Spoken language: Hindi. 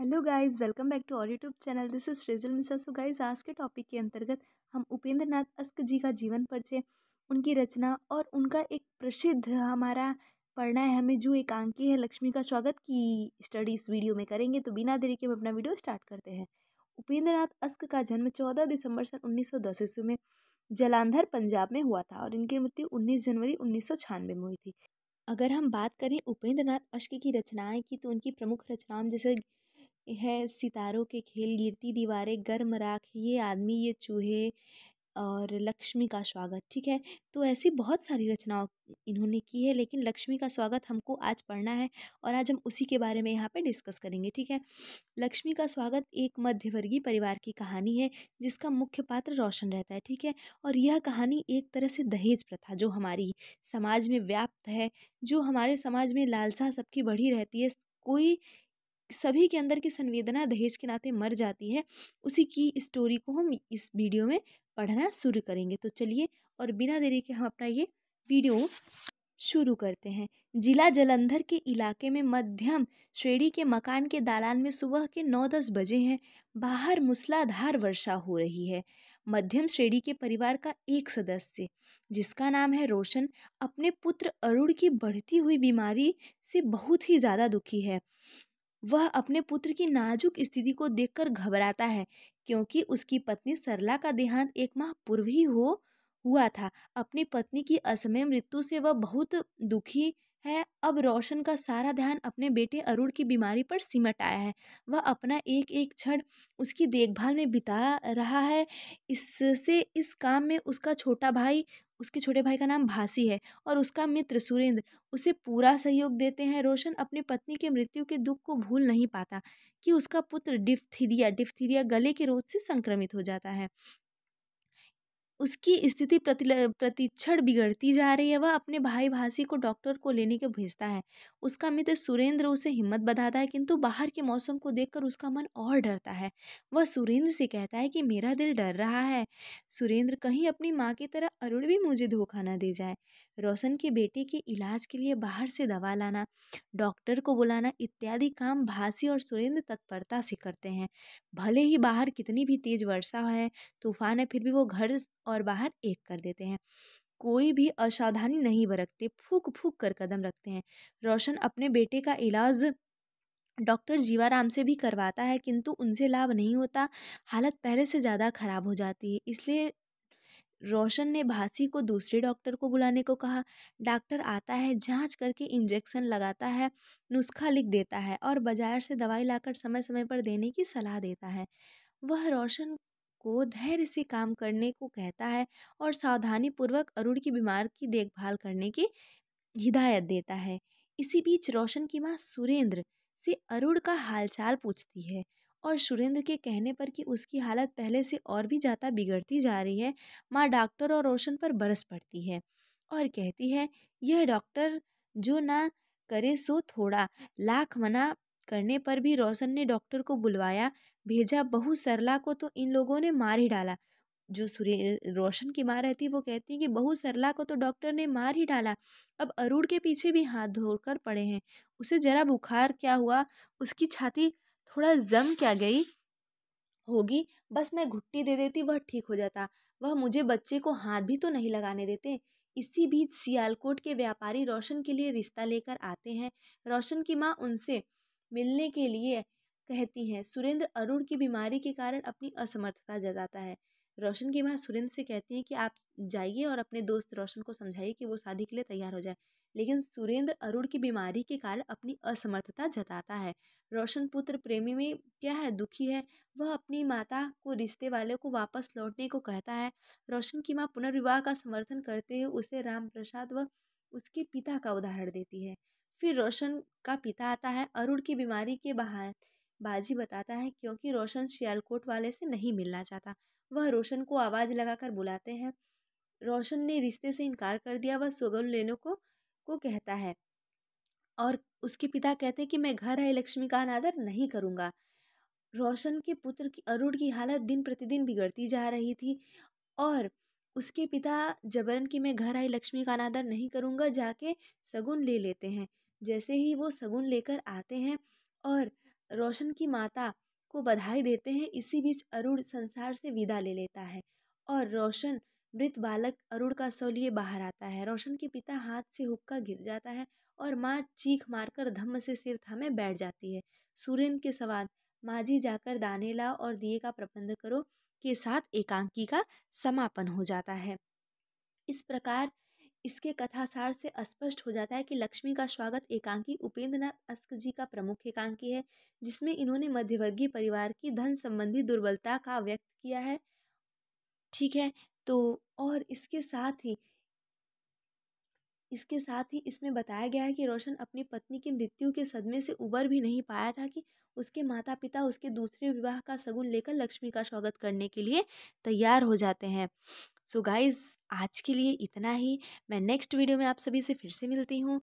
hello guys welcome back to our YouTube channel this is रिजल मिसा सो गाइस आज के टॉपिक के अंतर्गत हम उपेंद्र नाथ अस्क जी का जीवन परिचय उनकी रचना और उनका एक प्रसिद्ध हमारा पढ़ना है हमें जो एक आंकी है लक्ष्मी का स्वागत की स्टडी इस वीडियो में करेंगे तो बिना देरी के हम अपना वीडियो स्टार्ट करते हैं उपेंद्र नाथ अस्क का जन्म चौदह दिसंबर सन उन्नीस ईस्वी में जलांधर पंजाब में हुआ था और इनकी मृत्यु उन्नीस जनवरी उन्नीस में हुई थी अगर हम बात करें उपेंद्र नाथ अश्क की रचनाएँ की तो उनकी प्रमुख रचनाओं जैसे है सितारों के खेल गिरती दीवारें गर्म राख ये आदमी ये चूहे और लक्ष्मी का स्वागत ठीक है तो ऐसी बहुत सारी रचनाओं इन्होंने की है लेकिन लक्ष्मी का स्वागत हमको आज पढ़ना है और आज हम उसी के बारे में यहाँ पे डिस्कस करेंगे ठीक है लक्ष्मी का स्वागत एक मध्यवर्गीय परिवार की कहानी है जिसका मुख्य पात्र रोशन रहता है ठीक है और यह कहानी एक तरह से दहेज प्रथा जो हमारी समाज में व्याप्त है जो हमारे समाज में लालसा सबकी बढ़ी रहती है कोई सभी के अंदर की संवेदना दहेज के नाते मर जाती है उसी की स्टोरी को हम इस वीडियो में पढ़ना शुरू करेंगे तो चलिए और बिना देरी के हम अपना ये वीडियो शुरू करते हैं जिला जलंधर के इलाके में मध्यम श्रेणी के मकान के दालान में सुबह के नौ दस बजे हैं बाहर मूसलाधार वर्षा हो रही है मध्यम श्रेणी के परिवार का एक सदस्य जिसका नाम है रोशन अपने पुत्र अरुण की बढ़ती हुई बीमारी से बहुत ही ज़्यादा दुखी है वह अपने पुत्र की नाजुक स्थिति को देखकर घबराता है क्योंकि उसकी पत्नी सरला का देहांत एक माह पूर्व ही हो हुआ था अपनी पत्नी की असमय मृत्यु से वह बहुत दुखी है अब रोशन का सारा ध्यान अपने बेटे अरुण की बीमारी पर सिमट आया है वह अपना एक एक क्षण उसकी देखभाल में बिता रहा है इससे इस काम में उसका छोटा भाई उसके छोटे भाई का नाम भासी है और उसका मित्र सुरेंद्र उसे पूरा सहयोग देते हैं रोशन अपनी पत्नी के मृत्यु के दुख को भूल नहीं पाता कि उसका पुत्र डिफ्थीरिया डिफ्थीरिया गले के रोग से संक्रमित हो जाता है उसकी स्थिति प्रति प्रतिक्षण बिगड़ती जा रही है वह अपने भाई भाषी को डॉक्टर को लेने के भेजता है उसका मित्र सुरेंद्र उसे हिम्मत बताता है किंतु बाहर के मौसम को देखकर उसका मन और डरता है वह सुरेंद्र से कहता है कि मेरा दिल डर रहा है सुरेंद्र कहीं अपनी माँ की तरह अरुण भी मुझे धोखा ना दे जाए रोशन के बेटे के इलाज के लिए बाहर से दवा लाना डॉक्टर को बुलाना इत्यादि काम भासी और सुरेंद्र तत्परता से करते हैं भले ही बाहर कितनी भी तेज वर्षा है तूफान है फिर भी वो घर और बाहर एक कर देते हैं कोई भी असावधानी नहीं बरतते फूक फूक कर कदम रखते हैं रोशन अपने बेटे का इलाज डॉक्टर जीवाराम से भी करवाता है किंतु उनसे लाभ नहीं होता हालत पहले से ज़्यादा ख़राब हो जाती है इसलिए रोशन ने भासी को दूसरे डॉक्टर को बुलाने को कहा डॉक्टर आता है जांच करके इंजेक्शन लगाता है नुस्खा लिख देता है और बाज़ार से दवाई लाकर समय समय पर देने की सलाह देता है वह रोशन को धैर्य से काम करने को कहता है और सावधानी पूर्वक अरुण की बीमार की देखभाल करने की हिदायत देता है इसी बीच रोशन की माँ सुरेंद्र से अरुण का हालचाल पूछती है और सुरेंद्र के कहने पर कि उसकी हालत पहले से और भी ज़्यादा बिगड़ती जा रही है माँ डॉक्टर और रोशन पर बरस पड़ती है और कहती है यह डॉक्टर जो ना करे सो थोड़ा लाख मना करने पर भी रोशन ने डॉक्टर को बुलवाया भेजा बहु सरला को तो इन लोगों ने मार ही डाला जो सूर्य रोशन की माँ रहती वो कहती है कि बहु सरला को तो डॉक्टर ने मार ही डाला अब अरूण के पीछे भी हाथ धोकर पड़े हैं उसे जरा बुखार क्या हुआ उसकी छाती थोड़ा जम क्या गई होगी बस मैं घुट्टी दे देती वह ठीक हो जाता वह मुझे बच्चे को हाथ भी तो नहीं लगाने देते इसी बीच सियालकोट के व्यापारी रोशन के लिए रिश्ता लेकर आते हैं रोशन की माँ उनसे मिलने के लिए कहती हैं सुरेंद्र अरुण की बीमारी के कारण अपनी असमर्थता जताता है रोशन की माँ सुरेंद्र से कहती है कि आप जाइए और अपने दोस्त रोशन को समझाइए कि वो शादी के लिए तैयार हो जाए लेकिन सुरेंद्र अरुण की बीमारी के कारण अपनी असमर्थता जताता है रोशन पुत्र प्रेमी में क्या है दुखी है वह अपनी माता को रिश्ते वाले को वापस लौटने को कहता है रोशन की माँ पुनर्विवाह का समर्थन करते हुए उसे राम प्रसाद व उसके पिता का उदाहरण देती है फिर रोशन का पिता आता है अरुण की बीमारी के बहार बाजी बताता है क्योंकि रोशन श्यालकोट वाले से नहीं मिलना चाहता वह रोशन को आवाज़ लगाकर बुलाते हैं रोशन ने रिश्ते से इनकार कर दिया वह सुगम लेने को को कहता है और उसके पिता कहते हैं कि मैं घर आए लक्ष्मी का अनादर नहीं करूँगा रोशन के पुत्र की अरुण की हालत दिन प्रतिदिन बिगड़ती जा रही थी और उसके पिता जबरन कि मैं घर आई लक्ष्मी का अनादर नहीं करूँगा जाके सगुन ले लेते हैं जैसे ही वो सगुन लेकर आते हैं और रोशन की माता को बधाई देते हैं इसी बीच अरुण संसार से विदा ले लेता है और रोशन मृत बालक अरुण का सौ लिए बाहर आता है रोशन के पिता हाथ से हुक्का गिर जाता है और माँ चीख मारकर धम्म से सिर थामे बैठ जाती है सुरेंद्र के सवाल माँ जी जाकर दाने लाओ और दिए का प्रबंध करो के साथ एकांकी का समापन हो जाता है इस प्रकार इसके कथासार से स्पष्ट हो जाता है कि लक्ष्मी का स्वागत एकांकी उपेंद्रनाथ अस्क जी का प्रमुख एकांकी है जिसमें इन्होंने मध्यवर्गीय परिवार की धन संबंधी दुर्बलता का व्यक्त किया है ठीक है तो और इसके साथ ही इसके साथ ही इसमें बताया गया है कि रोशन अपनी पत्नी की मृत्यु के सदमे से उबर भी नहीं पाया था कि उसके माता पिता उसके दूसरे विवाह का सगुन लेकर लक्ष्मी का स्वागत करने के लिए तैयार हो जाते हैं सो गाइज़ आज के लिए इतना ही मैं नेक्स्ट वीडियो में आप सभी से फिर से मिलती हूँ